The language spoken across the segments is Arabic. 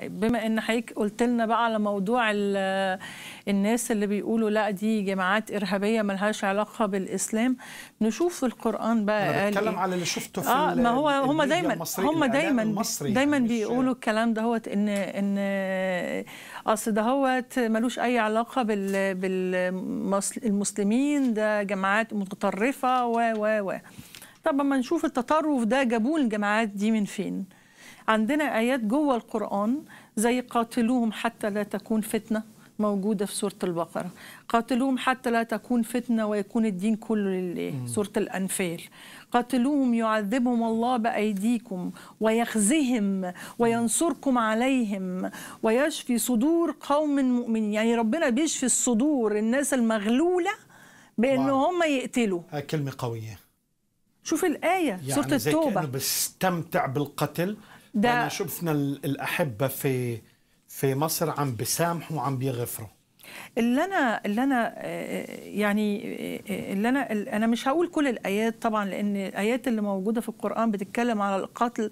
طيب بما ان حضرتك قلت لنا بقى على موضوع الناس اللي بيقولوا لا دي جماعات ارهابيه ملهاش علاقه بالاسلام نشوف في القران بقى انا بتكلم إيه؟ على اللي شفته في اه ما هو هم دايما هم دايما دايما بيقولوا يعني. الكلام دهوت ان ان اصل دهوت ملوش اي علاقه بال بالمسلمين ده جماعات متطرفه و و و طب ما نشوف التطرف ده جابوه الجماعات دي من فين؟ عندنا آيات جوه القرآن زي قاتلوهم حتى لا تكون فتنة موجودة في سورة البقرة قاتلوهم حتى لا تكون فتنة ويكون الدين كله لله سورة الأنفال قاتلوهم يعذبهم الله بأيديكم ويخزهم وينصركم عليهم ويشفي صدور قوم مؤمنين يعني ربنا بيشفي الصدور الناس المغلولة بأن هم يقتلوا كلمة قوية شوف الآية يعني سورة التوبة يعني بستمتع بالقتل ده أنا شفنا الأحبة في في مصر عم بيسامحوا وعم بيغفروا اللي انا اللي انا آه، يعني آه، آه، اللي انا انا مش هقول كل الايات طبعا لان الايات اللي موجوده في القران بتتكلم على القتل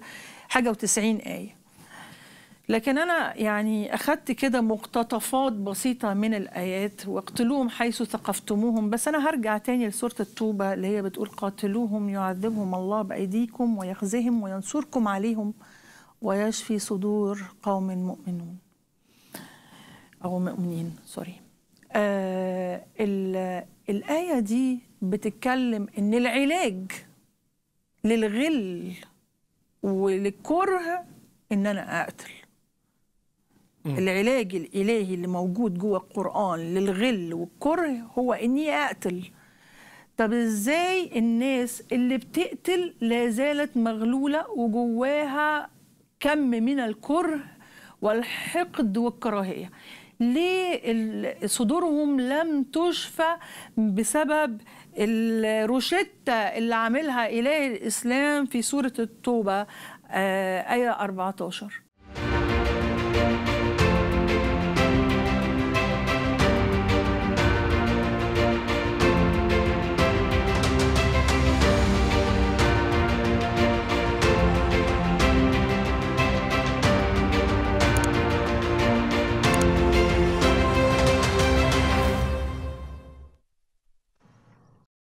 حاجه و90 ايه لكن انا يعني اخذت كده مقتطفات بسيطه من الايات واقتلوهم حيث ثقفتموهم بس انا هرجع تاني لسوره التوبه اللي هي بتقول قاتلوهم يعذبهم الله بايديكم ويخزهم وينصركم عليهم ويشفي صدور قوم مؤمنون أو مؤمنين سوري آه الآية دي بتتكلم إن العلاج للغل وللكره إن أنا أقتل العلاج الإلهي اللي موجود جوه القرآن للغل والكره هو إني أقتل طب إزاي الناس اللي بتقتل لا زالت مغلولة وجواها كم من الكره والحقد والكراهيه ليه صدورهم لم تشفى بسبب الروشتة اللي عاملها إله الإسلام في سورة التوبة آه، آية 14